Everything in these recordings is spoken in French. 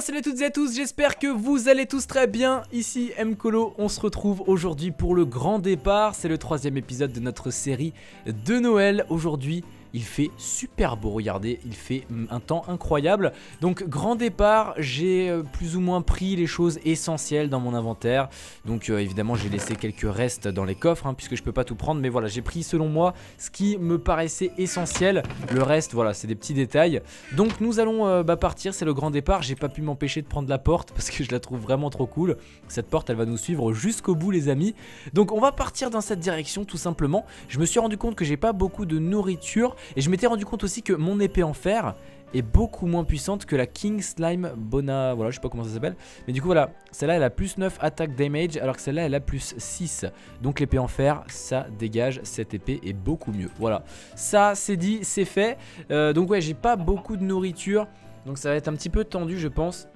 salut à toutes et à tous, j'espère que vous allez tous très bien. Ici Mkolo, on se retrouve aujourd'hui pour le grand départ. C'est le troisième épisode de notre série de Noël. Aujourd'hui, il fait super beau, regardez, il fait mm, un temps incroyable. Donc grand départ, j'ai euh, plus ou moins pris les choses essentielles dans mon inventaire. Donc euh, évidemment j'ai laissé quelques restes dans les coffres hein, puisque je peux pas tout prendre. Mais voilà, j'ai pris selon moi ce qui me paraissait essentiel. Le reste, voilà, c'est des petits détails. Donc nous allons euh, bah, partir, c'est le grand départ. J'ai pas pu m'empêcher de prendre la porte parce que je la trouve vraiment trop cool. Cette porte, elle va nous suivre jusqu'au bout les amis. Donc on va partir dans cette direction tout simplement. Je me suis rendu compte que j'ai pas beaucoup de nourriture et je m'étais rendu compte aussi que mon épée en fer est beaucoup moins puissante que la King Slime Bona, voilà je sais pas comment ça s'appelle mais du coup voilà, celle-là elle a plus 9 attaque damage alors que celle-là elle a plus 6 donc l'épée en fer, ça dégage cette épée est beaucoup mieux, voilà ça c'est dit, c'est fait euh, donc ouais j'ai pas beaucoup de nourriture donc ça va être un petit peu tendu je pense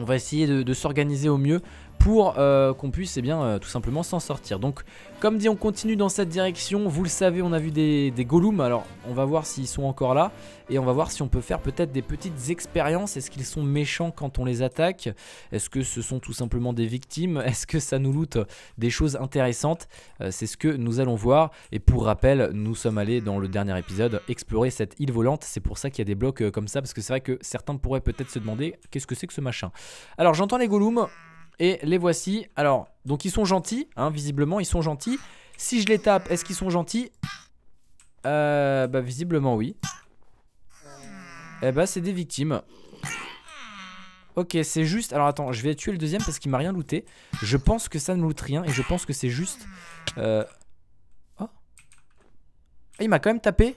on va essayer de s'organiser au mieux pour euh, qu'on puisse eh bien, euh, tout simplement s'en sortir. Donc comme dit on continue dans cette direction, vous le savez on a vu des, des alors on va voir s'ils sont encore là et on va voir si on peut faire peut-être des petites expériences, est-ce qu'ils sont méchants quand on les attaque, est-ce que ce sont tout simplement des victimes, est-ce que ça nous loot euh, des choses intéressantes, c'est ce que nous allons voir et pour rappel nous sommes allés dans le dernier épisode explorer cette île volante, c'est pour ça qu'il y a des blocs comme ça parce que c'est vrai que certains pourraient peut-être se demander qu'est-ce que c'est que ce machin. Alors j'entends les golems et les voici. Alors, donc ils sont gentils, hein, visiblement, ils sont gentils. Si je les tape, est-ce qu'ils sont gentils euh, Bah, visiblement, oui. Eh bah, c'est des victimes. Ok, c'est juste... Alors, attends, je vais tuer le deuxième parce qu'il m'a rien looté. Je pense que ça ne loot rien et je pense que c'est juste... Euh... Oh ah, Il m'a quand même tapé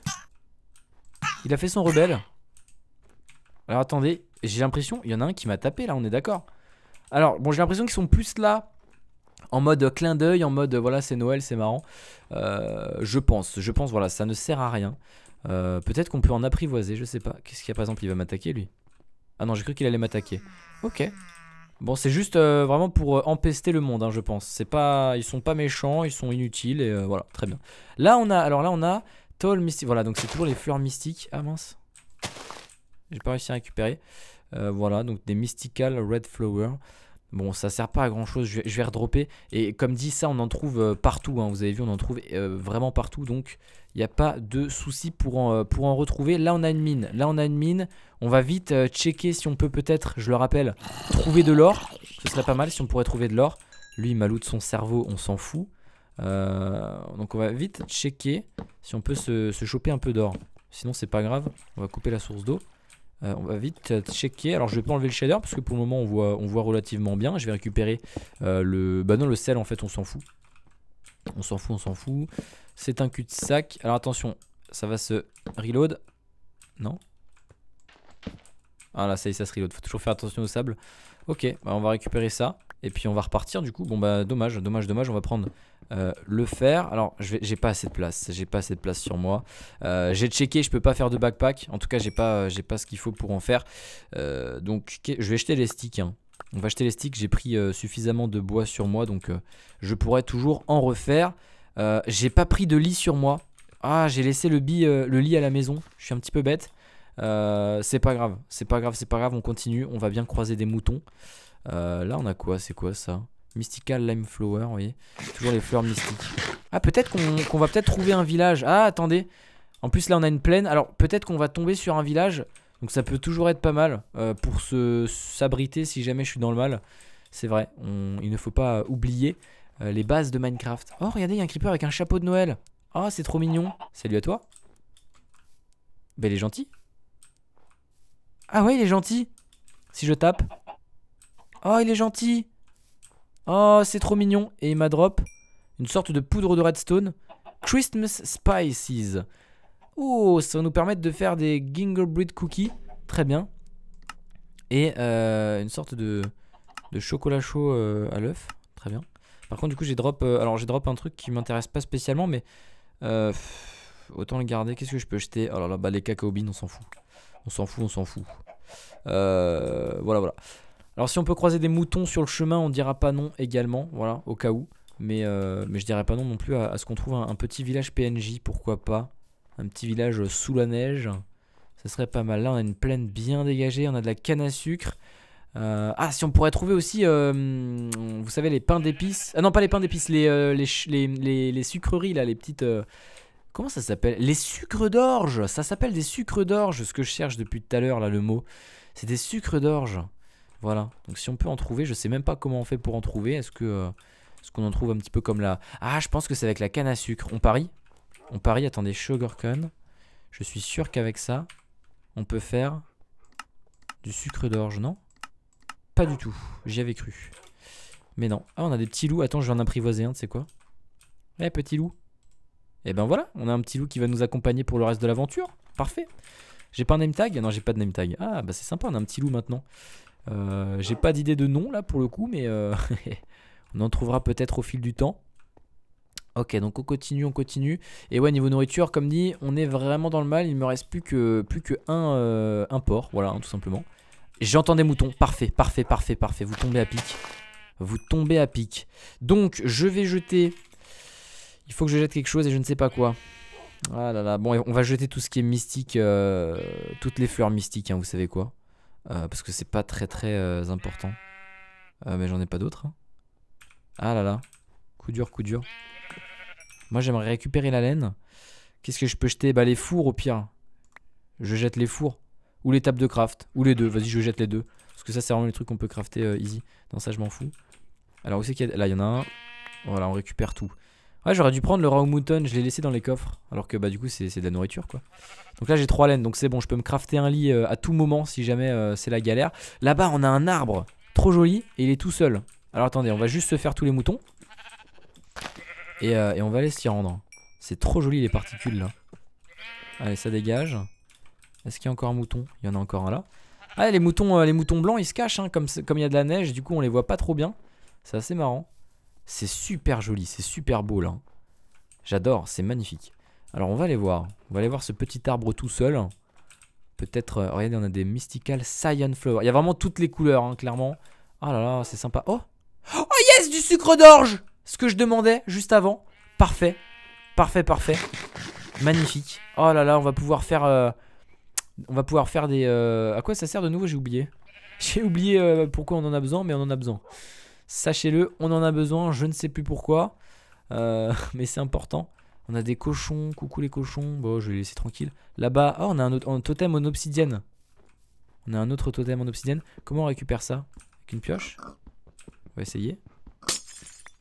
Il a fait son rebelle. Alors, attendez, j'ai l'impression... Il y en a un qui m'a tapé, là, on est d'accord alors, bon, j'ai l'impression qu'ils sont plus là en mode clin d'œil, en mode voilà, c'est Noël, c'est marrant. Euh, je pense, je pense, voilà, ça ne sert à rien. Euh, peut-être qu'on peut en apprivoiser, je sais pas. Qu'est-ce qu'il y a par exemple Il va m'attaquer lui Ah non, j'ai cru qu'il allait m'attaquer. Ok. Bon, c'est juste euh, vraiment pour empester le monde, hein, je pense. C'est pas, ils sont pas méchants, ils sont inutiles et voilà, très bien. Là, on a, alors là, on a Tall Mystique. Voilà, donc c'est toujours les fleurs mystiques. Ah mince, j'ai pas réussi à récupérer. Euh, voilà, donc des Mystical Red Flower. Bon, ça sert pas à grand chose, je vais, redropper. Et comme dit, ça, on en trouve euh, partout. Hein. Vous avez vu, on en trouve euh, vraiment partout. Donc, il n'y a pas de souci pour en, pour en retrouver. Là, on a une mine. Là, on a une mine. On va vite checker si on peut peut-être, je le rappelle, trouver de l'or. Ce serait pas mal si on pourrait trouver de l'or. Lui, il maloute son cerveau, on s'en fout. donc, on va vite checker si on peut se, se choper un peu d'or. Sinon, c'est pas grave. On va couper la source d'eau. Euh, on va vite checker. Alors je vais pas enlever le shader parce que pour le moment on voit, on voit relativement bien. Je vais récupérer euh, le... Bah non le sel en fait on s'en fout. On s'en fout, on s'en fout. C'est un cul-de-sac. Alors attention, ça va se reload. Non Ah là ça y est ça se reload. Faut toujours faire attention au sable. Ok, bah, on va récupérer ça. Et puis on va repartir du coup. Bon bah dommage, dommage, dommage. On va prendre euh, le fer. Alors j'ai pas assez de place. J'ai pas assez de place sur moi. Euh, j'ai checké, je peux pas faire de backpack. En tout cas j'ai pas, euh, j'ai pas ce qu'il faut pour en faire. donc je vais jeter les sticks. Hein. On va acheter les sticks. J'ai pris suffisamment de bois sur moi, donc je pourrais toujours en refaire. j'ai pas pris de lit sur moi. Ah j'ai laissé le, le lit à la maison. Je suis un petit peu bête. c'est pas grave, c'est pas grave, c'est pas grave. On continue. On va bien croiser des moutons. Euh, là, on a quoi C'est quoi ça Mystical Lime Flower, vous voyez Toujours les fleurs mystiques. Ah, peut-être qu'on va peut-être trouver un village. Ah, attendez. En plus, là, on a une plaine. Alors, peut-être qu'on va tomber sur un village. Donc, ça peut toujours être pas mal euh, pour pour s'abriter si jamais je suis dans le mal. C'est vrai, il ne faut pas euh, oublier les bases de Minecraft. Oh, regardez, il y a un creeper avec un chapeau de Noël. Ah, oh, c'est trop mignon. Salut à toi. Ben, il est gentil. Ah ouais, il est gentil. Si je tape. Oh, il est gentil. Oh, c'est trop mignon. Et il m'a drop une sorte de poudre de redstone. Christmas Spices. Oh, ça va nous permettre de faire des gingerbread cookies. Très bien. Et euh, une sorte de, chocolat chaud euh, à l'œuf. Très bien. Par contre, du coup, j'ai drop, euh, drop un truc qui m'intéresse pas spécialement, mais autant le garder. Qu'est-ce que je peux jeter Oh là là, bah, les cacao beans, on s'en fout. On s'en fout, on s'en fout. voilà, voilà. Alors si on peut croiser des moutons sur le chemin, on dira pas non également, voilà, au cas où. Mais, euh, mais je dirais pas non non plus à, ce qu'on trouve un, petit village PNJ, pourquoi pas. Un petit village sous la neige, ça serait pas mal. Là on a une plaine bien dégagée, on a de la canne à sucre. Euh, ah si on pourrait trouver aussi, euh, vous savez, les pains d'épices. Ah non pas les pains d'épices, les les, les, sucreries là, les petites... Comment ça s'appelle Les sucres d'orge Ça s'appelle des sucres d'orge, ce que je cherche depuis tout à l'heure, là, le mot. C'est des sucres d'orge. Voilà. Donc si on peut en trouver, je sais même pas comment on fait pour en trouver. Est-ce que euh, ce qu'on en trouve un petit peu comme la Ah, je pense que c'est avec la canne à sucre. On parie On parie. Attendez, sugar cane. Je suis sûr qu'avec ça, on peut faire du sucre d'orge, non Pas du tout. J'y avais cru. Mais non. Ah, on a des petits loups. Attends, je vais en apprivoiser un, tu sais quoi Eh, petit loup. Et eh ben voilà, on a un petit loup qui va nous accompagner pour le reste de l'aventure. Parfait. J'ai pas un name tag Non, j'ai pas de name tag. Ah, bah c'est sympa, on a un petit loup maintenant. Euh, j'ai pas d'idée de nom là pour le coup, mais euh, on en trouvera peut-être au fil du temps. Ok, donc on continue, on continue. Et ouais, niveau nourriture, comme dit, on est vraiment dans le mal. Il me reste plus que, plus que un, euh, un porc, voilà, hein, tout simplement. J'entends des moutons, parfait, parfait, parfait, parfait. Vous tombez à pic. Vous tombez à pic. Donc, je vais jeter... Il faut que je jette quelque chose et je ne sais pas quoi. Ah bon, on va jeter tout ce qui est mystique, toutes les fleurs mystiques, hein, vous savez quoi. Euh, parce que c'est pas très très euh, important. Euh, mais j'en ai pas d'autres. Hein. Ah là là. Coup dur, coup dur. Moi j'aimerais récupérer la laine. Qu'est-ce que je peux jeter Bah les fours au pire. Je jette les fours. Ou les tables de craft. Ou les deux. Vas-y je jette les deux. Parce que ça c'est vraiment les trucs qu'on peut crafter easy. Non ça je m'en fous. Alors où c'est qu'il y a... Là il y en a un. Voilà on récupère tout. Ouais, j'aurais dû prendre le raw mouton, je l'ai laissé dans les coffres. Alors que bah du coup, c'est de la nourriture quoi. Donc là, j'ai trois laines, donc c'est bon, je peux me crafter un lit euh, à tout moment si jamais euh, c'est la galère. Là-bas, on a un arbre, trop joli, et il est tout seul. Alors attendez, on va juste se faire tous les moutons. Et, euh, on va aller s'y rendre. C'est trop joli les particules là. Allez, ça dégage. Est-ce qu'il y a encore un mouton Il y en a encore un là. Ah, les moutons, les moutons blancs, ils se cachent, hein, comme il y a de la neige, du coup, on les voit pas trop bien. C'est assez marrant. C'est super joli, c'est super beau là. J'adore, c'est magnifique. Alors on va aller voir. On va aller voir ce petit arbre tout seul. Peut-être, euh, regardez, on a des Mystical Cyan Flower. Il y a vraiment toutes les couleurs, hein, clairement. oh là là, c'est sympa. Oh Oh yes, du sucre d'orge Ce que je demandais juste avant. Parfait. Parfait, parfait. Magnifique. Oh là là, on va pouvoir faire... Euh, on va pouvoir faire des... Euh, à quoi ça sert de nouveau J'ai oublié. J'ai oublié pourquoi on en a besoin, mais on en a besoin. Sachez-le, on en a besoin, je ne sais plus pourquoi, euh, mais c'est important. On a des cochons, coucou les cochons, bon je vais les laisser tranquille. Là-bas, oh, on a un, autre, totem en obsidienne. On a un autre totem en obsidienne. Comment on récupère ça Avec une pioche On va essayer.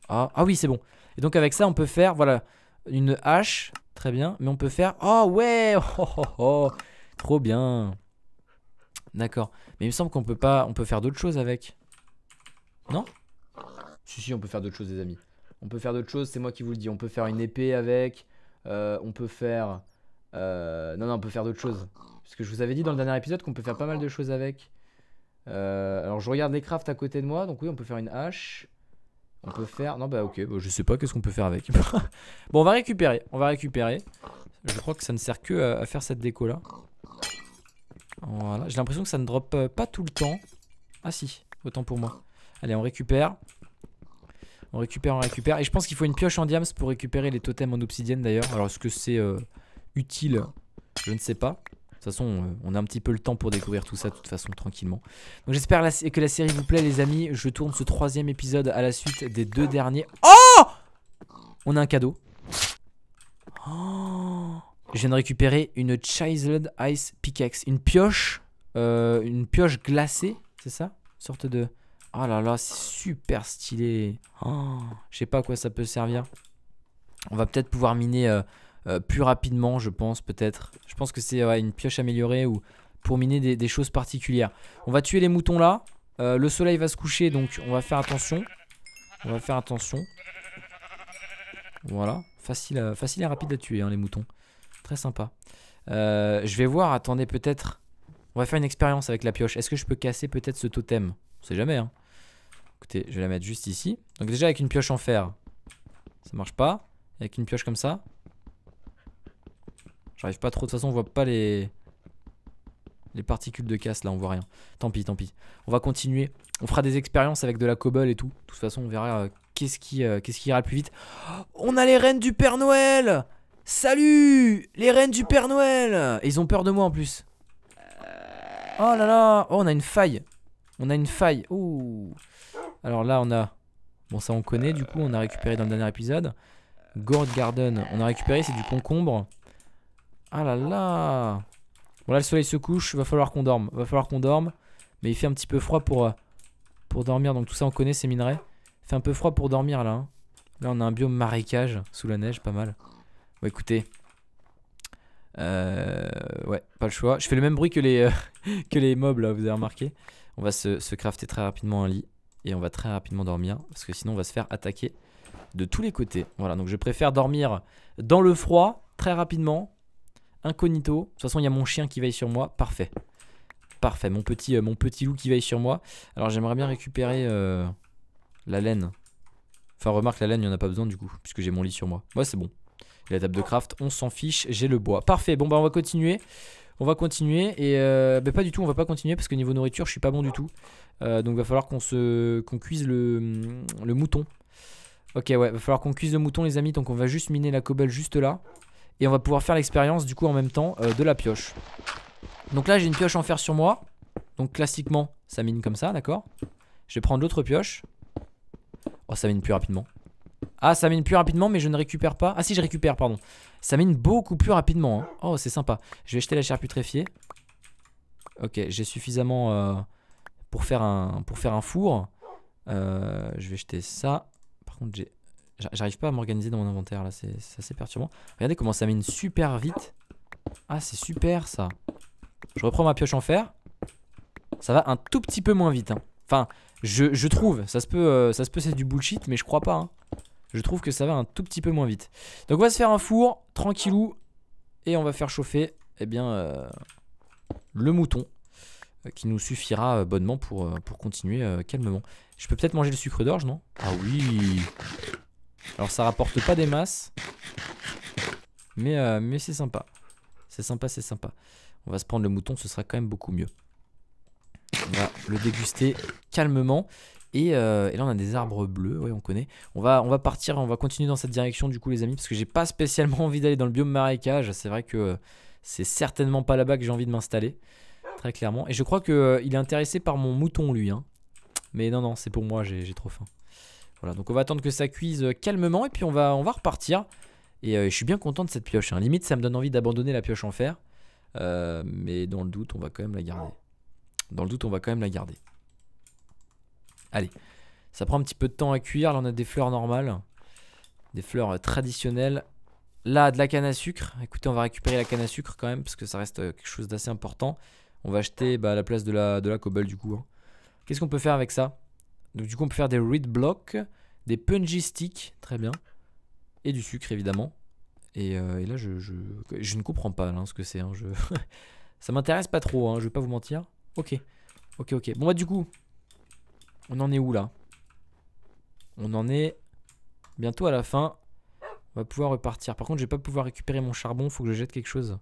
Ah, ah oui, c'est bon. Et donc avec ça, on peut faire, voilà, une hache, très bien. Mais on peut faire, oh ouais, oh, oh, oh trop bien. D'accord. Mais il me semble qu'on peut pas, on peut faire d'autres choses avec. Non si, si, on peut faire d'autres choses, les amis. On peut faire d'autres choses, c'est moi qui vous le dis. On peut faire une épée avec. Euh, on peut faire. Euh, non, non, on peut faire d'autres choses. Parce que je vous avais dit dans le dernier épisode qu'on peut faire pas mal de choses avec. Euh, alors, je regarde les crafts à côté de moi. Donc, oui, on peut faire une hache. On peut faire. Non, bah, ok. Bah, je sais pas qu'est-ce qu'on peut faire avec. bon, on va récupérer. On va récupérer. Je crois que ça ne sert que à faire cette déco là. Voilà. J'ai l'impression que ça ne drop pas tout le temps. Ah, si. Autant pour moi. Allez, on récupère. On récupère, on récupère. Et je pense qu'il faut une pioche en diams pour récupérer les totems en obsidienne d'ailleurs. Alors est-ce que c'est euh, utile Je ne sais pas. De toute façon, euh, on a un petit peu le temps pour découvrir tout ça, de toute façon, tranquillement. Donc j'espère que la série vous plaît, les amis. Je tourne ce troisième épisode à la suite des deux derniers. Oh On a un cadeau. Oh Je viens de récupérer une Chiseled Ice Pickaxe. Une pioche, euh, une pioche glacée, c'est ça sorte de... Oh là là, c'est super stylé. Oh, je sais pas à quoi ça peut servir. On va peut-être pouvoir miner euh, euh, plus rapidement, je pense, peut-être. Je pense que c'est une pioche améliorée ou pour miner des, choses particulières. On va tuer les moutons là. Euh, le soleil va se coucher, donc on va faire attention. On va faire attention. Voilà. Facile, facile et rapide à tuer, hein, les moutons. Très sympa. je vais voir, attendez, peut-être... On va faire une expérience avec la pioche. Est-ce que je peux casser peut-être ce totem On sait jamais, hein. Écoutez, je vais la mettre juste ici. Donc déjà avec une pioche en fer, ça marche pas. Avec une pioche comme ça. J'arrive pas trop, de toute façon on voit pas les... Les particules de casse là, on voit rien. Tant pis, tant pis. On va continuer. On fera des expériences avec de la cobble et tout. De toute façon, on verra euh, qu'est-ce qui, euh, qui, ira le plus vite. Oh, on a les reines du Père Noël Salut Les reines du Père Noël Et ils ont peur de moi en plus. Oh là là Oh, on a une faille. On a une faille. Ouh alors là, on a... Bon, ça on connaît, du coup, on a récupéré dans le dernier épisode. Gourd Garden, on a récupéré, c'est du concombre. Ah là là Bon là, le soleil se couche, va falloir qu'on dorme. Va falloir qu'on dorme. Mais il fait un petit peu froid pour, euh, pour dormir, donc tout ça on connaît, ces minerais. Il fait un peu froid pour dormir là. Hein. Là, on a un biome marécage sous la neige, pas mal. Bon, écoutez. Euh, ouais, pas le choix. Je fais le même bruit que les, euh, que les mobs, là, vous avez remarqué. On va se, se crafter très rapidement un lit et on va très rapidement dormir parce que sinon on va se faire attaquer de tous les côtés. Voilà, donc je préfère dormir dans le froid très rapidement, incognito. De toute façon, il y a mon chien qui veille sur moi, parfait. Parfait, mon petit, euh, mon petit loup qui veille sur moi. Alors j'aimerais bien récupérer euh, la laine. Enfin remarque, la laine, il n'y en a pas besoin du coup, puisque j'ai mon lit sur moi. Ouais, c'est bon. La table de craft, on s'en fiche, j'ai le bois. Parfait, bon bah on va continuer. On va continuer et bah pas du tout, on va pas continuer parce que niveau nourriture, je suis pas bon du tout. Euh, donc va falloir qu'on se qu'on cuise le, mouton. Ok, ouais, va falloir qu'on cuise le mouton, les amis. Donc on va juste miner la cobble juste là et on va pouvoir faire l'expérience du coup en même temps euh, de la pioche. Donc là, j'ai une pioche en fer sur moi. Donc classiquement, ça mine comme ça, d'accord Je vais prendre l'autre pioche. Oh, ça mine plus rapidement. Ah, ça mine plus rapidement, mais je ne récupère pas. Ah si, je récupère, pardon. Ça mine beaucoup plus rapidement. Hein. Oh, c'est sympa. Je vais jeter la chair putréfiée. Ok, j'ai suffisamment euh, pour, faire un, pour faire un four. Euh, je vais jeter ça. Par contre, j'arrive pas à m'organiser dans mon inventaire, là. C'est assez perturbant. Regardez comment ça mine super vite. Ah, c'est super, ça. Je reprends ma pioche en fer. Ça va un tout petit peu moins vite. Hein. Enfin, je, trouve. Ça se peut, euh, ça se peut c'est du bullshit, mais je crois pas. Hein je trouve que ça va un tout petit peu moins vite. Donc on va se faire un four, tranquillou, et on va faire chauffer eh bien, euh, le mouton, euh, qui nous suffira euh, bonnement pour, pour continuer calmement. Je peux peut-être manger le sucre d'orge, non Ah oui Alors ça rapporte pas des masses, mais, mais c'est sympa. C'est sympa, c'est sympa. On va se prendre le mouton, ce sera quand même beaucoup mieux. On va le déguster calmement. Euh, et, là, on a des arbres bleus, oui, on connaît. On va, on va partir, on va continuer dans cette direction, du coup, les amis, parce que j'ai pas spécialement envie d'aller dans le biome marécage. C'est vrai que euh, c'est certainement pas là-bas que j'ai envie de m'installer, très clairement. Et je crois qu'il euh, est intéressé par mon mouton, lui. Hein. Mais non, non, c'est pour moi, j'ai trop faim. Voilà, donc on va attendre que ça cuise calmement, et puis on va, on va repartir. Et je suis bien content de cette pioche. Hein. Limite, ça me donne envie d'abandonner la pioche en fer. mais dans le doute, on va quand même la garder. Dans le doute, on va quand même la garder. Allez, ça prend un petit peu de temps à cuire. Là, on a des fleurs normales, des fleurs euh, traditionnelles. Là, de la canne à sucre. Écoutez, on va récupérer la canne à sucre quand même, parce que ça reste euh, quelque chose d'assez important. On va acheter bah, à la place de la, de la cobble, du coup. Hein. Qu'est-ce qu'on peut faire avec ça Donc, du coup, on peut faire des reed blocks, des punji sticks, très bien, et du sucre, évidemment. Et, euh, là, je, je, ne comprends pas hein, ce que c'est. Hein, ça m'intéresse pas trop, je vais pas vous mentir. Ok, ok, ok. Bon, bah, du coup, on en est où là On en est bientôt à la fin. On va pouvoir repartir. Par contre, je vais pas pouvoir récupérer mon charbon. Faut que je jette quelque chose.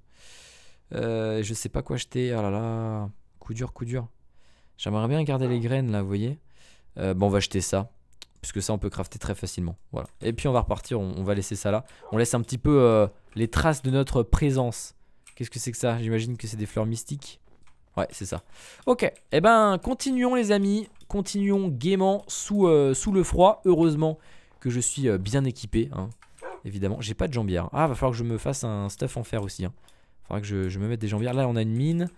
Euh, je sais pas quoi jeter Ah là là. Coup dur, coup dur. J'aimerais bien garder les graines là, vous voyez. Euh, bon, on va jeter ça. Puisque ça, on peut crafter très facilement. Voilà. Et puis, on va repartir. On, va laisser ça là. On laisse un petit peu euh, les traces de notre présence. Qu'est-ce que c'est que ça J'imagine que c'est des fleurs mystiques. Ouais, c'est ça. Ok, et eh ben continuons les amis, continuons gaiement sous, euh, sous le froid. Heureusement que je suis euh, bien équipé, hein. évidemment. J'ai pas de jambières. Ah, va falloir que je me fasse un stuff en fer aussi. Va hein. Faudra que je, me mette des jambières. Là, on a une mine.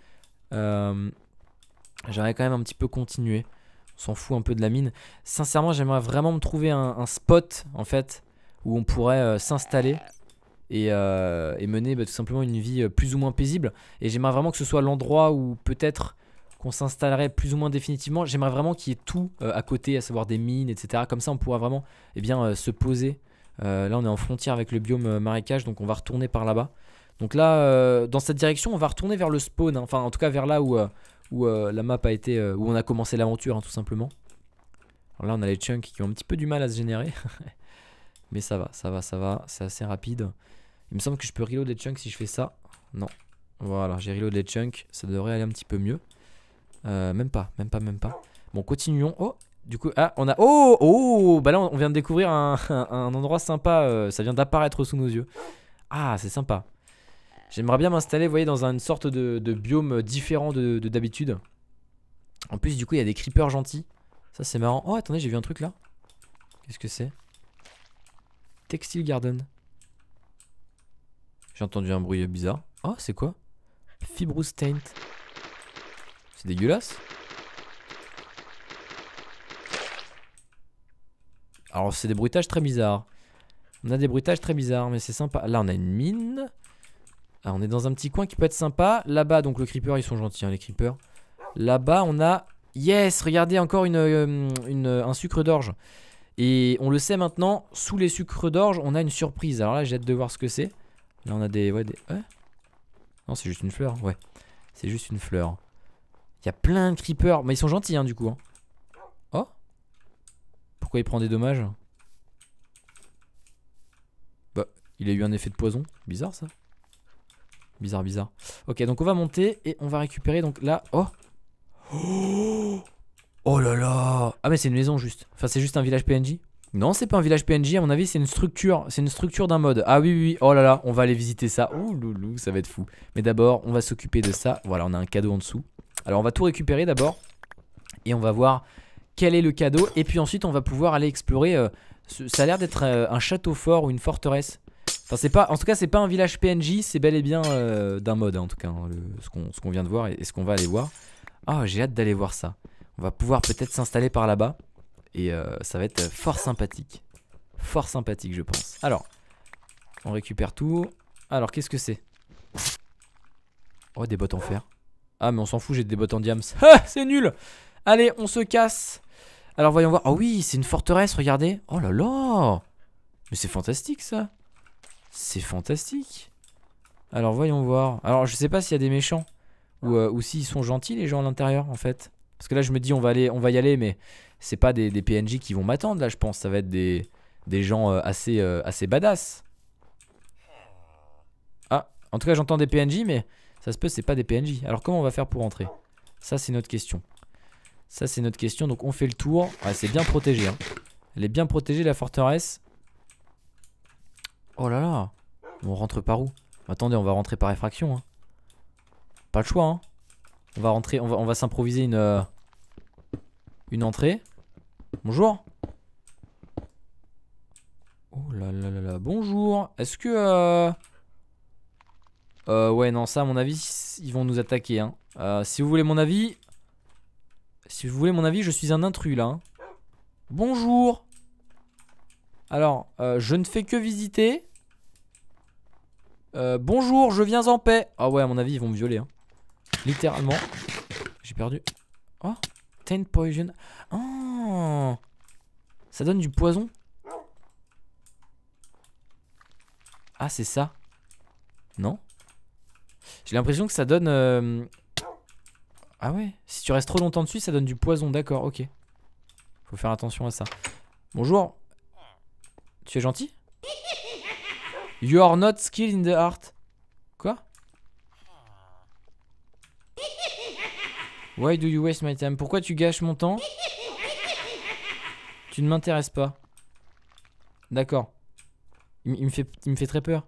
Euh, j'aimerais quand même un petit peu continuer. On s'en fout un peu de la mine. Sincèrement, j'aimerais vraiment me trouver un, un, spot, en fait, où on pourrait s'installer. Euh, et, mener bah, tout simplement une vie euh, plus ou moins paisible. Et j'aimerais vraiment que ce soit l'endroit où peut-être qu'on s'installerait plus ou moins définitivement. J'aimerais vraiment qu'il y ait tout euh, à côté, à savoir des mines, etc. Comme ça, on pourra vraiment eh bien, se poser. là, on est en frontière avec le biome marécage, donc on va retourner par là-bas. Donc là, dans cette direction, on va retourner vers le spawn, hein. enfin en tout cas vers là où, où la map a été, où on a commencé l'aventure, hein, tout simplement. Alors là, on a les chunks qui ont un petit peu du mal à se générer. Mais ça va, ça va, ça va. C'est assez rapide. Il me semble que je peux reload des chunks si je fais ça. Non. Voilà, j'ai reload des chunks. Ça devrait aller un petit peu mieux. Euh, même pas, même pas, même pas. Bon, continuons. Oh, du coup, ah, on a. Oh, oh Bah là, on vient de découvrir un, endroit sympa. Euh, ça vient d'apparaître sous nos yeux. Ah, c'est sympa. J'aimerais bien m'installer, vous voyez, dans une sorte de, de biome différent de d'habitude. En plus, du coup, il y a des creepers gentils. Ça, c'est marrant. Oh, attendez, j'ai vu un truc là. Qu'est-ce que c'est Textile Garden. J'ai entendu un bruit bizarre. oh, c'est quoi Fibrous Taint. C'est dégueulasse. Alors, c'est des bruitages très bizarres. On a des bruitages très bizarres, mais c'est sympa. Là, on a une mine. Ah, on est dans un petit coin qui peut être sympa. Là-bas, donc le creeper, ils sont gentils, hein, les creepers. Là-bas, on a... Yes, regardez, encore euh, euh, un sucre d'orge. Et on le sait maintenant, sous les sucres d'orge, on a une surprise. Alors là, j'ai hâte de voir ce que c'est. Là, on a des... Ouais, des... Hein non, c'est juste une fleur, ouais. C'est juste une fleur. Il y a plein de creepers. Mais ils sont gentils, hein, du coup. Hein. Oh Pourquoi il prend des dommages Bah, il a eu un effet de poison. Bizarre, ça. Bizarre, bizarre. Ok, donc on va monter et on va récupérer. Donc là... Oh Oh Oh là là Ah mais c'est une maison juste. Enfin c'est juste un village PNJ. Non, c'est pas un village PNJ, à mon avis, c'est une structure, c'est une structure d'un mode. Ah oui, oui, oh là là, on va aller visiter ça. Ouh loulou, ça va être fou. Mais d'abord, on va s'occuper de ça. Voilà, on a un cadeau en dessous. Alors, on va tout récupérer d'abord et on va voir quel est le cadeau. Et puis ensuite, on va pouvoir aller explorer. Euh, ça a l'air d'être euh, un château fort ou une forteresse. Enfin, c'est pas, en tout cas, c'est pas un village PNJ, c'est bel et bien euh, d'un mode, hein, en tout cas, hein, ce qu'on vient de voir et, ce qu'on va aller voir. Ah, oh, j'ai hâte d'aller voir ça. On va pouvoir peut-être s'installer par là-bas. Et euh, ça va être fort sympathique. Fort sympathique, je pense. Alors, on récupère tout. Alors, qu'est-ce que c'est Oh, des bottes en fer. Ah, mais on s'en fout, j'ai des bottes en diams. Ah, c'est nul Allez, on se casse. Alors, voyons voir. oh, oui, c'est une forteresse, regardez. Oh là là Mais c'est fantastique, ça. C'est fantastique. Alors, voyons voir. Alors, je sais pas s'il y a des méchants. Ou, euh, ou s'ils sont gentils, les gens à l'intérieur, en fait. Parce que là, je me dis, on va, aller, on va y aller, mais c'est pas des, PNJ qui vont m'attendre, là, je pense. Ça va être des, des gens euh, assez, euh, assez badass. Ah, en tout cas, j'entends des PNJ, mais ça se peut, c'est pas des PNJ. Alors, comment on va faire pour rentrer Ça, c'est notre question. Ça, c'est notre question. Donc, on fait le tour. c'est bien protégé. Hein. Elle est bien protégée, la forteresse. Oh là là On rentre par où Attendez, on va rentrer par effraction. Hein. Pas le choix, hein on va rentrer, on va, s'improviser une, euh, une entrée. Bonjour. Oh là là là là, bonjour. Est-ce que... Euh... euh ouais, non, ça, à mon avis, ils vont nous attaquer. Hein. Euh, si vous voulez mon avis... Si vous voulez mon avis, je suis un intrus, là. Hein. Bonjour. Alors, je ne fais que visiter. bonjour, je viens en paix. Ah ouais, à mon avis, ils vont me violer. Hein. Littéralement. J'ai perdu. Oh taint poison. Oh Ça donne du poison Ah, c'est ça. Non J'ai l'impression que ça donne... Euh, ah ouais Si tu restes trop longtemps dessus, ça donne du poison. D'accord, ok. Faut faire attention à ça. Bonjour. Tu es gentil You are not skilled in the art. Why do you waste my time Pourquoi tu gâches mon temps Tu ne m'intéresses pas. D'accord. Il, me fait, me fait très peur.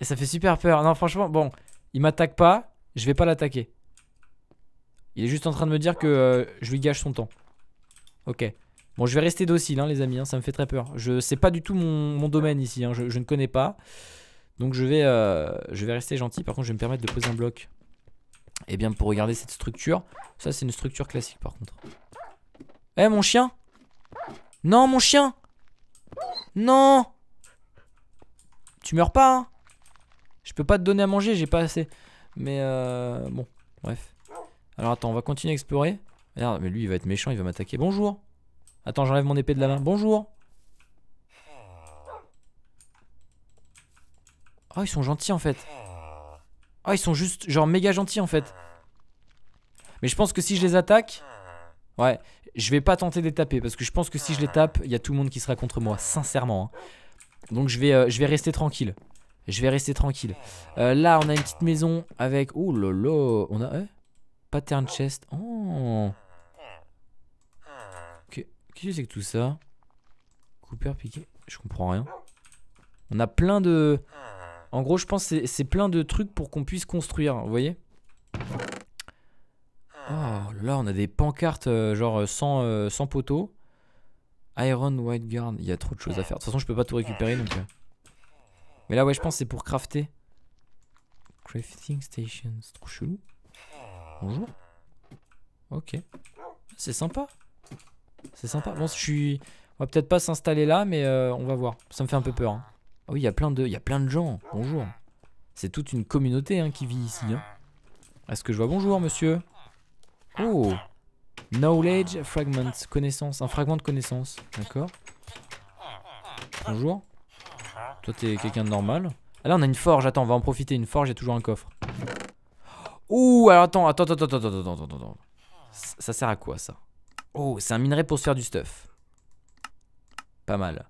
Et ça fait super peur. Non, franchement, bon, il m'attaque pas, je vais pas l'attaquer. Il est juste en train de me dire que euh, je lui gâche son temps. Ok. Bon, je vais rester docile, hein, les amis. Hein, ça me fait très peur. Je sais pas du tout mon, domaine ici. Hein, je, je, ne connais pas. Donc je vais, euh, je vais rester gentil. Par contre, je vais me permettre de poser un bloc. Et eh bien, pour regarder cette structure. Ça, c'est une structure classique, par contre. Eh, mon chien Non, mon chien Non Tu meurs pas, hein Je peux pas te donner à manger, j'ai pas assez. Mais euh, bon, bref. Alors attends, on va continuer à explorer. Merde, mais lui, il va être méchant, il va m'attaquer. Bonjour Attends, j'enlève mon épée de la main. Bonjour Oh, ils sont gentils en fait. Oh, ils sont juste genre méga gentils en fait. Mais je pense que si je les attaque, ouais, je vais pas tenter de les taper parce que je pense que si je les tape, il y a tout le monde qui sera contre moi, sincèrement. Hein. Donc je vais, euh, je vais rester tranquille. Je vais rester tranquille. Euh, là, on a une petite maison avec. Oh lolo, on a. Hein, pattern chest. Oh. Qu'est-ce que c'est que tout ça Cooper piqué. Je comprends rien. On a plein de. En gros, je pense c'est plein de trucs pour qu'on puisse construire, vous voyez Oh là, on a des pancartes euh, genre euh, euh, sans, poteau. Iron White Guard, il y a trop de choses à faire. De toute façon, je peux pas tout récupérer donc. Mais là, ouais, je pense c'est pour crafter. Crafting Station, c'est trop chelou. Bonjour. Ok. C'est sympa. C'est sympa. Bon, je suis. On va peut-être pas s'installer là, mais on va voir. Ça me fait un peu peur. Hein. Ah oui, il y a plein de, il y a plein de gens. Bonjour. C'est toute une communauté hein, qui vit ici. Hein. Est-ce que je vois bonjour, monsieur Oh Knowledge fragment, connaissance, un fragment de connaissance, d'accord Bonjour. Toi, t'es quelqu'un de normal. Ah là, on a une forge, attends, on va en profiter. Une forge, il toujours un coffre. Oh alors attends, attends, attends, attends, attends, attends, attends. Ça sert à quoi ça Oh, c'est un minerai pour se faire du stuff. Pas mal.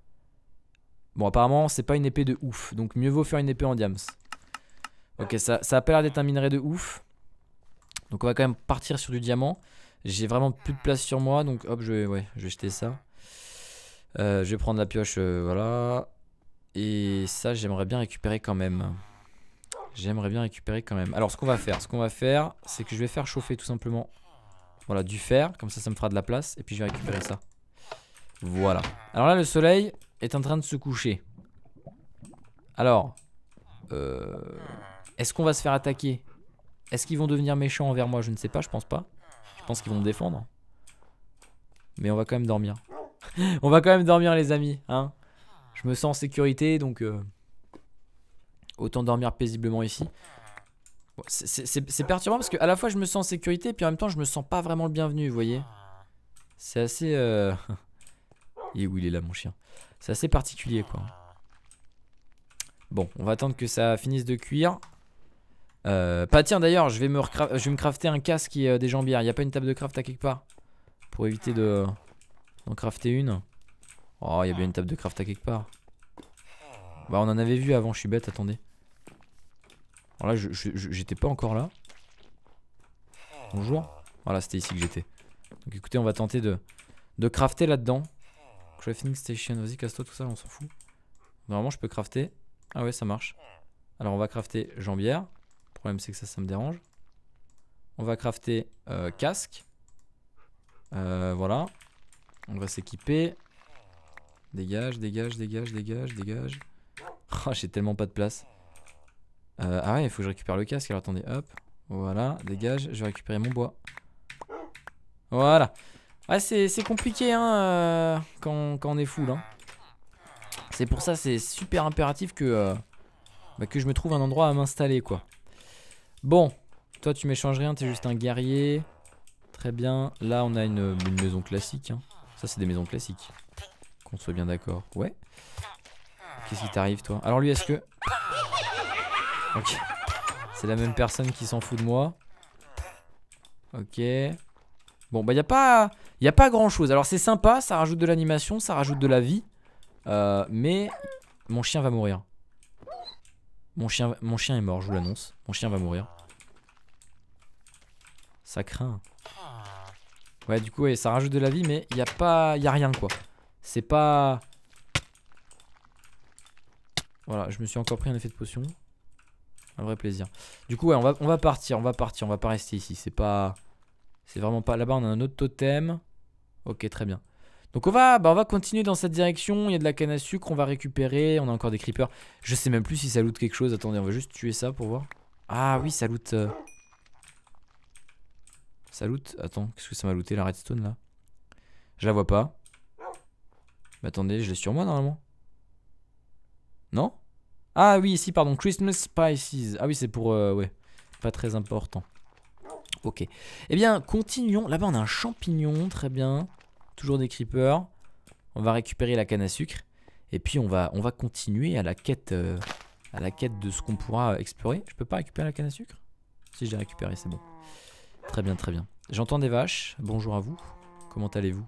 Bon, apparemment, c'est pas une épée de ouf. Donc, mieux vaut faire une épée en diams. Ok, ça, ça a pas l'air d'être un minerai de ouf. Donc, on va quand même partir sur du diamant. J'ai vraiment plus de place sur moi. Donc, hop, je vais, ouais, je vais jeter ça. Euh, je vais prendre la pioche, euh, voilà. Et ça, j'aimerais bien récupérer quand même. J'aimerais bien récupérer quand même. Alors, ce qu'on va faire, ce qu'on va faire, c'est que je vais faire chauffer tout simplement. Voilà, du fer. Comme ça, ça me fera de la place. Et puis, je vais récupérer ça. Voilà. Alors là, le soleil, est en train de se coucher. Alors, euh, est-ce qu'on va se faire attaquer Est-ce qu'ils vont devenir méchants envers moi Je ne sais pas, je pense pas. Je pense qu'ils vont me défendre. Mais on va quand même dormir. on va quand même dormir les amis. Hein je me sens en sécurité, donc euh, autant dormir paisiblement ici. C'est perturbant parce que à la fois je me sens en sécurité, puis en même temps je me sens pas vraiment le bienvenu, vous voyez. C'est assez... Et euh, eh où il est là mon chien c'est assez particulier, quoi. Bon, on va attendre que ça finisse de cuire. Euh, pas tiens d'ailleurs, je vais me je vais me crafter un casque et euh, des jambières. Il y a pas une table de craft à quelque part pour éviter de d'en crafter une. Oh, y'a y bien une table de craft à quelque part. Bah, on en avait vu avant, je suis bête, attendez. Alors là, j'étais pas encore là. Bonjour. Voilà, c'était ici que j'étais. Donc écoutez, on va tenter de, de crafter là-dedans. Crafting station, vas-y, casse-toi tout ça, on s'en fout. Normalement, je peux crafter. Ah ouais, ça marche. Alors, on va crafter jambière. Le problème, c'est que ça, ça me dérange. On va crafter euh, casque. Euh, voilà. On va s'équiper. Dégage, dégage, dégage, dégage, dégage. Oh, j'ai tellement pas de place. Euh, ah ouais, il faut que je récupère le casque. Alors attendez, hop. Voilà, dégage. Je vais récupérer mon bois. Voilà. Ouais, c'est compliqué hein, euh, quand, on est fou là hein. C'est pour ça, c'est super impératif que, euh, bah, que je me trouve un endroit à m'installer, quoi. Bon, toi, tu m'échanges rien, t'es juste un guerrier. Très bien. Là, on a une, maison classique. Hein. Ça, c'est des maisons classiques. Qu'on soit bien d'accord. Ouais. Qu'est-ce qui t'arrive, toi Alors, lui, est-ce que... Ok. C'est la même personne qui s'en fout de moi. Ok. Bon, bah, y a pas... Il a pas grand chose. Alors c'est sympa, ça rajoute de l'animation, ça rajoute de la vie. Euh, mais mon chien va mourir. Mon chien, mon chien est mort, je vous l'annonce. Mon chien va mourir. Ça craint. Ouais, du coup, ouais, ça rajoute de la vie, mais il a pas... Il a rien, quoi. C'est pas... Voilà, je me suis encore pris un effet de potion. Un vrai plaisir. Du coup, ouais, on va, on va partir, on va partir, on va pas rester ici. C'est pas... C'est vraiment pas... Là-bas, on a un autre totem. Ok, très bien. Donc on va, bah, on va continuer dans cette direction. Il y a de la canne à sucre, on va récupérer. On a encore des creepers. Je sais même plus si ça loot quelque chose. Attendez, on va juste tuer ça pour voir. Ah oui, ça loot. Euh, ça loot. Attends, qu'est-ce que ça m'a looté la redstone là Je la vois pas. Mais attendez, je l'ai sur moi normalement. Non Ah oui, ici, pardon. Christmas Spices. Ah oui, c'est pour. Euh, ouais, pas très important. Ok. Eh bien, continuons. Là-bas, on a un champignon. Très bien. Toujours des creepers. On va récupérer la canne à sucre. Et puis, on va, on va continuer à la quête euh, à la quête de ce qu'on pourra explorer. Je peux pas récupérer la canne à sucre Si, je l'ai récupéré, c'est bon. Très bien, très bien. J'entends des vaches. Bonjour à vous. Comment allez-vous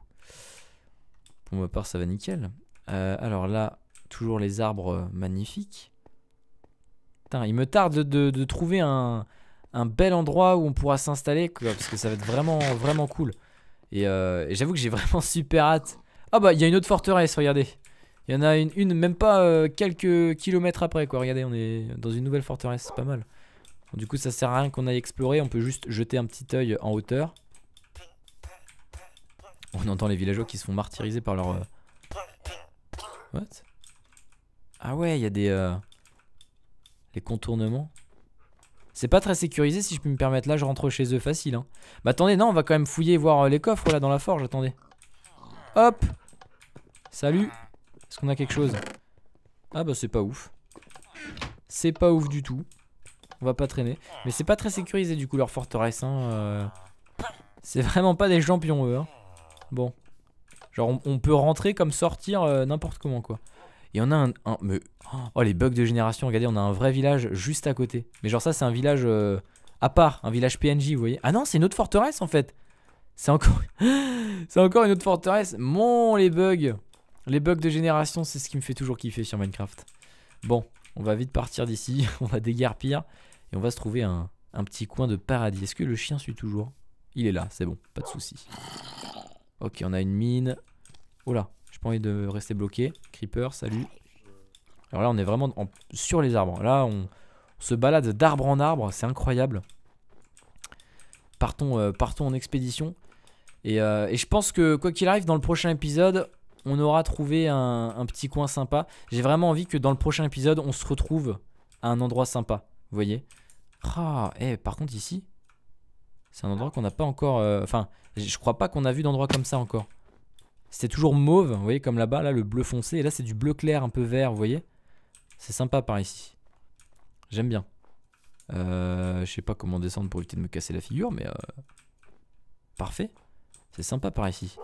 Pour ma part, ça va nickel. Euh, alors là, toujours les arbres euh, magnifiques. Putain, il me tarde de, de trouver un un bel endroit où on pourra s'installer, parce que ça va être vraiment, vraiment cool. Euh, et, j'avoue que j'ai vraiment super hâte. Ah bah, il y a une autre forteresse, regardez. Il y en a une, une même pas euh, quelques kilomètres après, quoi. Regardez, on est dans une nouvelle forteresse, c'est pas mal. du coup, ça sert à rien qu'on aille explorer, on peut juste jeter un petit œil en hauteur. On entend les villageois qui se font martyriser par leur... Euh, What Ah ouais, il y a des... Les contournements c'est pas très sécurisé si je peux me permettre. Là, je rentre chez eux facile. Hein. Bah attendez, non, on va quand même fouiller voir euh, les coffres là dans la forge. Attendez. Hop Salut Est-ce qu'on a quelque chose Ah bah c'est pas ouf. C'est pas ouf du tout. On va pas traîner. Mais c'est pas très sécurisé du coup leur forteresse. Hein, euh. C'est vraiment pas des champions eux. Hein. Bon. Genre on, peut rentrer comme sortir euh, n'importe comment quoi. Et on a un. oh, les bugs de génération, regardez, on a un vrai village juste à côté. Mais genre, ça, c'est un village euh, à part, un village PNJ, vous voyez. Ah non, c'est une autre forteresse en fait. C'est encore, c'est encore une autre forteresse. Mon, les bugs. Les bugs de génération, c'est ce qui me fait toujours kiffer sur Minecraft. Bon, on va vite partir d'ici. on va déguerpir. Et on va se trouver un, petit coin de paradis. Est-ce que le chien suit toujours Il est là, c'est bon, pas de souci. Ok, on a une mine. Oh là, envie de rester bloqué. Creeper, salut. Alors là, on est vraiment sur les arbres. Là, on, se balade d'arbre en arbre. C'est incroyable. Partons, euh, partons en expédition. Euh, et, je pense que, quoi qu'il arrive, dans le prochain épisode, on aura trouvé un, petit coin sympa. J'ai vraiment envie que dans le prochain épisode, on se retrouve à un endroit sympa. Vous voyez Ah, eh, par contre, ici, c'est un endroit qu'on n'a pas encore... Euh, enfin, je crois pas qu'on a vu d'endroit comme ça encore. C'était toujours mauve, vous voyez, comme là-bas, là, le bleu foncé. Et là, c'est du bleu clair, un peu vert, vous voyez. C'est sympa par ici. J'aime bien. Euh, je sais pas comment descendre pour éviter de me casser la figure, mais... Euh, parfait. C'est sympa par ici.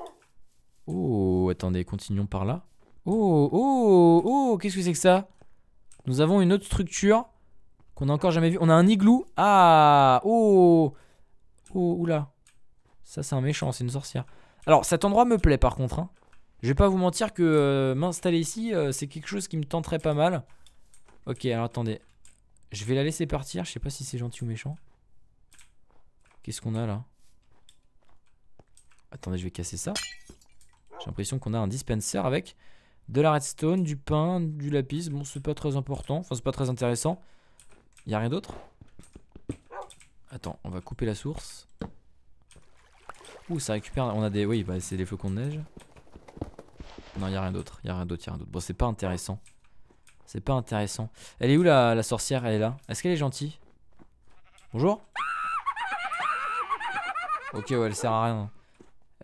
Oh, attendez, continuons par là. Oh, oh, oh, qu'est-ce que c'est que ça Nous avons une autre structure qu'on a encore jamais vue. On a un igloo. Ah, oh, oh, oula. Ça, c'est un méchant, c'est une sorcière. Alors cet endroit me plaît par contre. Hein. Je vais pas vous mentir que euh, m'installer ici, euh, c'est quelque chose qui me tenterait pas mal. Ok, alors attendez. Je vais la laisser partir. Je sais pas si c'est gentil ou méchant. Qu'est-ce qu'on a là Attendez, je vais casser ça. J'ai l'impression qu'on a un dispenser avec de la redstone, du pain, du lapis. Bon, c'est pas très important. Enfin, c'est pas très intéressant. Y a rien d'autre Attends, on va couper la source. Ouh, ça récupère. On a des. Oui, bah, c'est des flocons de neige. Non, y a rien d'autre. Y rien d'autre, y a rien d'autre. Bon, c'est pas intéressant. C'est pas intéressant. Elle est où la, la sorcière Elle est là. Est-ce qu'elle est gentille Bonjour Ok, ouais, elle sert à rien.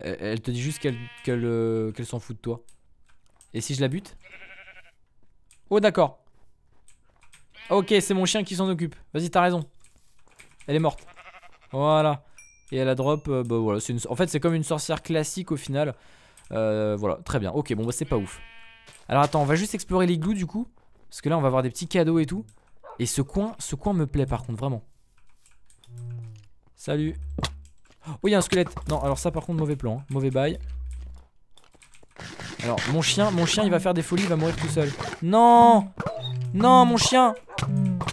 Elle, te dit juste euh, qu'elle s'en fout de toi. Et si je la bute Oh, d'accord. Ok, c'est mon chien qui s'en occupe. Vas-y, t'as raison. Elle est morte. Voilà. Et elle a drop, euh, bah voilà, une... en fait c'est comme une sorcière classique au final. Euh, voilà, très bien. Ok, bon bah c'est pas ouf. Alors attends, on va juste explorer l'igloo du coup. Parce que là on va avoir des petits cadeaux et tout. Et ce coin, ce coin me plaît par contre, vraiment. Salut. Oh, il y a un squelette. Non, alors ça par contre, mauvais plan. Hein. Mauvais bail. Alors, mon chien, mon chien, il va faire des folies, il va mourir tout seul. Non Non, mon chien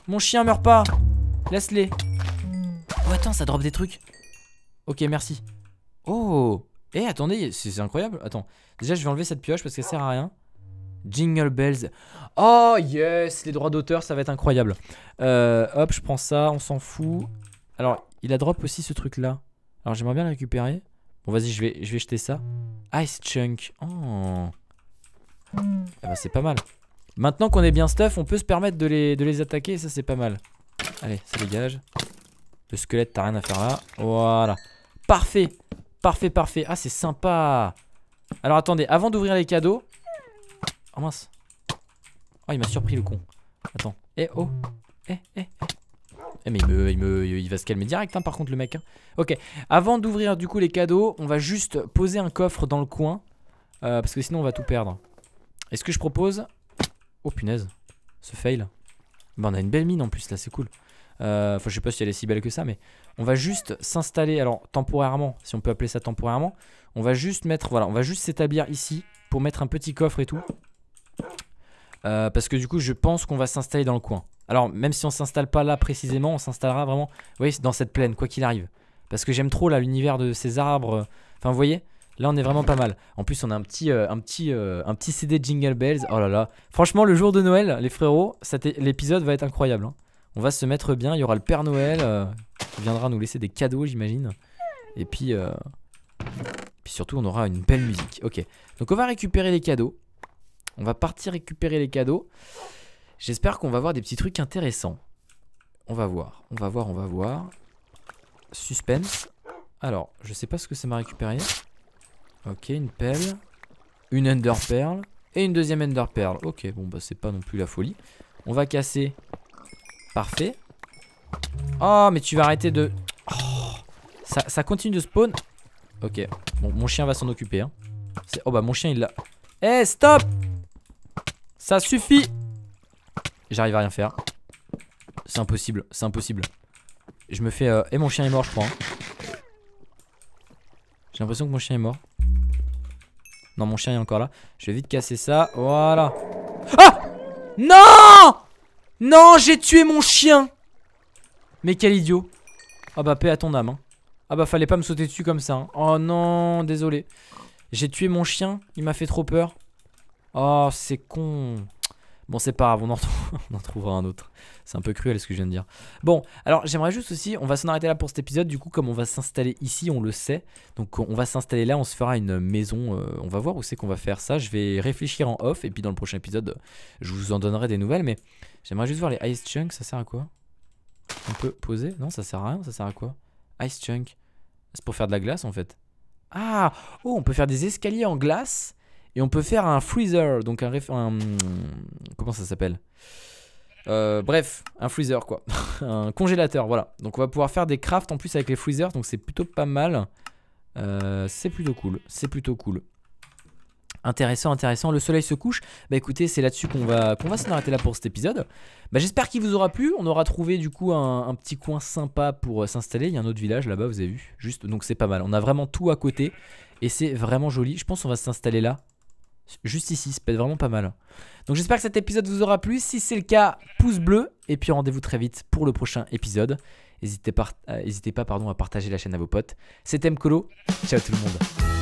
Mon chien meurt pas Laisse-les. Oh, attends, ça drop des trucs. Ok, merci. Oh Eh, attendez, c'est incroyable. Attends. Déjà, je vais enlever cette pioche parce qu'elle sert à rien. Jingle Bells. Oh yes, les droits d'auteur, ça va être incroyable. Euh, hop, je prends ça, on s'en fout. Alors, il a drop aussi ce truc-là. Alors, j'aimerais bien le récupérer. Bon, vas-y, je vais, je vais jeter ça. Ice Chunk. Oh. Eh ben, c'est pas mal. Maintenant qu'on est bien stuff, on peut se permettre de les, de les attaquer, ça, c'est pas mal. Allez, ça dégage. Le squelette, t'as rien à faire là. Voilà. Parfait. Parfait, parfait. Ah, c'est sympa. Alors, attendez. Avant d'ouvrir les cadeaux... Oh, mince. Oh, il m'a surpris, le con. Attends. Eh, oh. Eh, eh, eh. mais il, me, il, me, il, va se calmer direct hein, par contre le mec. Hein. Ok, avant d'ouvrir du coup les cadeaux, on va juste poser un coffre dans le coin. Euh, parce que sinon on va tout perdre. est ce que je propose... Oh punaise, ce fail. Bah on a une belle mine en plus là, c'est cool. Euh, enfin, je sais pas si elle est si belle que ça, mais on va juste s'installer. Alors, temporairement, si on peut appeler ça temporairement, on va juste mettre, voilà, on va juste s'établir ici pour mettre un petit coffre et tout. Euh, parce que du coup, je pense qu'on va s'installer dans le coin. Alors, même si on s'installe pas là précisément, on s'installera vraiment, vous dans cette plaine, quoi qu'il arrive. Parce que j'aime trop là l'univers de ces arbres. Euh, enfin, vous voyez, là on est vraiment pas mal. En plus, on a un petit, un petit, un petit CD Jingle Bells. Oh là là. Franchement, le jour de Noël, les frérots, l'épisode va être incroyable. Hein. On va se mettre bien. Il y aura le Père Noël euh, qui viendra nous laisser des cadeaux, j'imagine. Et puis, euh, puis surtout, on aura une belle musique. Ok. Donc, on va récupérer les cadeaux. On va partir récupérer les cadeaux. J'espère qu'on va voir des petits trucs intéressants. On va voir. On va voir, on va voir. Suspense. Alors, je sais pas ce que ça m'a récupéré. Ok, une pelle. Une Ender Et une deuxième Ender Pearl. Ok, bon, bah, c'est pas non plus la folie. On va casser Parfait. Oh, mais tu vas arrêter de... Oh, ça, continue de spawn. Ok. Bon, mon chien va s'en occuper. Hein. Oh bah, mon chien, il l'a... Eh, stop Ça suffit J'arrive à rien faire. C'est impossible, c'est impossible. Je me fais... Et euh, eh, mon chien est mort, je crois. Hein. J'ai l'impression que mon chien est mort. Non, mon chien est encore là. Je vais vite casser ça. Voilà. Ah Non non, j'ai tué mon chien Mais quel idiot Ah bah paix à ton âme. Hein. Ah bah fallait pas me sauter dessus comme ça. Hein. Oh non, désolé. J'ai tué mon chien, il m'a fait trop peur. Oh, c'est con. Bon, c'est pas grave, on en retrouve. on en trouvera un autre. C'est un peu cruel ce que je viens de dire. Bon, alors j'aimerais juste aussi, on va s'en arrêter là pour cet épisode. Du coup, comme on va s'installer ici, on le sait. Donc on va s'installer là, on se fera une maison. Euh, on va voir où c'est qu'on va faire ça. Je vais réfléchir en off et puis dans le prochain épisode, je vous en donnerai des nouvelles. Mais j'aimerais juste voir les ice chunks. Ça sert à quoi On peut poser Non, ça sert à rien. Ça sert à quoi Ice chunk. C'est pour faire de la glace en fait. Ah Oh, on peut faire des escaliers en glace et on peut faire un freezer, donc un... comment ça s'appelle euh, bref, un freezer quoi, un congélateur, voilà. Donc on va pouvoir faire des crafts en plus avec les freezers, donc c'est plutôt pas mal. Euh, c'est plutôt cool, c'est plutôt cool. Intéressant, intéressant. Le soleil se couche. Bah écoutez, c'est là-dessus qu'on va, qu'on va s'en arrêter là pour cet épisode. Bah j'espère qu'il vous aura plu. On aura trouvé du coup un, un petit coin sympa pour euh, s'installer. Il y a un autre village là-bas, vous avez vu. Juste, donc c'est pas mal. On a vraiment tout à côté et c'est vraiment joli. Je pense qu'on va s'installer là Juste ici, ça peut être vraiment pas mal. Donc j'espère que cet épisode vous aura plu. Si c'est le cas, pouce bleu. Et puis rendez-vous très vite pour le prochain épisode. N'hésitez pas, euh, pas pardon, à partager la chaîne à vos potes. C'était Mkolo. Ciao tout le monde.